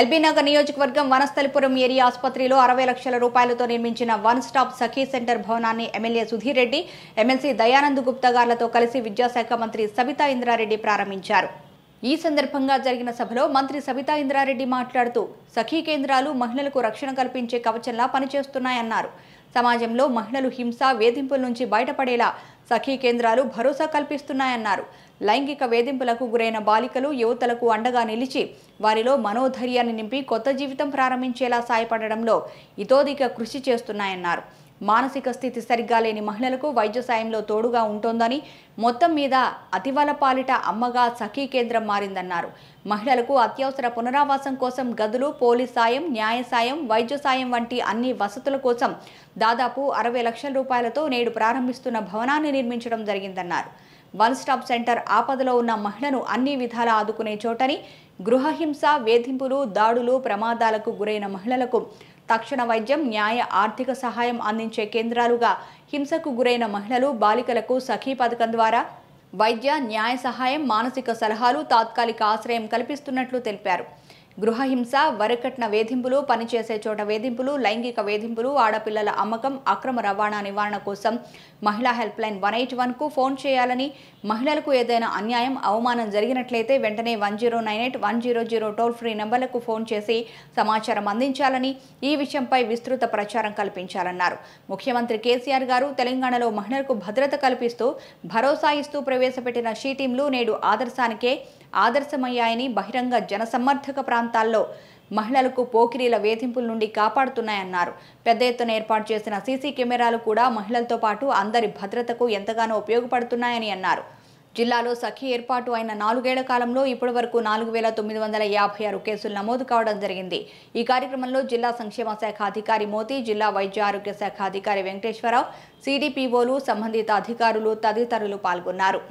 LB Nagar నియోజకవర్గం Vanasthalipuram area ఆసుపత్రిలో అరవై లక్షల రూపాయలతో నిర్మించిన వన్ స్టాప్ సఖీ సెంటర్ భవనాన్ని ఎమ్మెల్యే సుధీర్ రెడ్డి ఎమ్మెల్సీ దయానంద్ గుప్తా గారులతో కలిసి విద్యాశాఖ మంత్రి సబితా ఇంద్రారెడ్డి ప్రారంభించారు ఈ సందర్భంగా జరిగిన సభలో మంత్రి సబితా ఇంద్రారెడ్డి మాట్లాడుతూ సఖీ కేంద్రాలు మహిళలకు రక్షణ కల్పించే కవచంలా పనిచేస్తున్నాయన్నారు సమాజంలో మహిళలు హింస వేధింపుల నుంచి బయటపడేలా సఖీ కేంద్రాలు భరోసా కల్పిస్తున్నాయన్నారు లైంగిక వేధింపులకు గురైన బాలికలు యువతలకు అండగా నిలిచి వారిలో మనోధైర్యాన్ని నింపి కొత్త జీవితం ప్రారంభించేలా సాయపడడంలో ఇతోదిక కృషి చేస్తున్నాయన్నారు మానసిక స్థితి సరిగ్గా లేని మహిళలకు వైద్య సాయంలో తోడుగా ఉంటోందని మొత్తం మీద అతివల పాలిట అమ్మగా సఖీ కేంద్రం మారిందన్నారు మహిళలకు అత్యవసర పునరావాసం కోసం గదులు పోలీస్ సాయం న్యాయ సాయం వైద్య సాయం వంటి అన్ని వసతుల కోసం దాదాపు అరవై లక్షల రూపాయలతో నేడు ప్రారంభిస్తున్న భవనాన్ని నిర్మించడం జరిగిందన్నారు వన్ స్టాప్ సెంటర్ ఆపదలో ఉన్న మహిళను అన్ని విధాలా ఆదుకునే చోటని గృహహింస వేధింపులు దాడులు ప్రమాదాలకు గురైన మహిళలకు తక్షణ వైద్యం న్యాయ ఆర్థిక సహాయం అందించే కేంద్రాలుగా హింసకు గురైన మహిళలు బాలికలకు సఖీ పథకం ద్వారా వైద్య న్యాయ సహాయం మానసిక సలహాలు తాత్కాలిక ఆశ్రయం కల్పిస్తున్నట్లు తెలిపారు గృహహింస వరకట్న వేధింపులు పనిచేసే చోట వేధింపులు లైంగిక వేధింపులు ఆడపిల్లల అమ్మకం అక్రమ రవాణా నివారణ కోసం మహిళా హెల్ప్ లైన్ వన్ ఎయిట్ వన్కు ఫోన్ చేయాలని మహిళలకు ఏదైనా అన్యాయం అవమానం జరిగినట్లయితే వెంటనే one zero nine eight one zero zero toll free నెంబర్లకు ఫోన్ చేసి సమాచారం అందించాలని ఈ విషయంపై విస్తృత ప్రచారం కల్పించాలన్నారు ముఖ్యమంత్రి కేసీఆర్ గారు తెలంగాణలో మహిళలకు భద్రత కల్పిస్తూ భరోసా ఇస్తూ ప్రవేశపెట్టిన షీ టీంలు నేడు ఆదర్శానికే ఆదర్శమయ్యాయని బహిరంగ జనసమర్థక ప్రాంతాల్లో మహిళలకు పోకిరీల వేధింపుల నుండి కాపాడుతున్నాయన్నారు పెద్ద ఎత్తున ఏర్పాటు చేసిన సీసీ కెమెరాలు కూడా మహిళలతో పాటు అందరి భద్రతకు ఎంతగానో ఉపయోగపడుతున్నాయని అన్నారు జిల్లాలో సఖి ఏర్పాటు అయిన నాలుగేళ్ల కాలంలో ఇప్పటి వరకు నాలుగు వేల తొమ్మిది వందల యాభై ఆరు కేసులు నమోదు కావడం జరిగింది ఈ కార్యక్రమంలో జిల్లా సంక్షేమ శాఖ అధికారి మోతి జిల్లా వైద్య ఆరోగ్య శాఖ అధికారి వెంకటేశ్వరరావు సిడిపిఓలు సంబంధిత అధికారులు తదితరులు పాల్గొన్నారు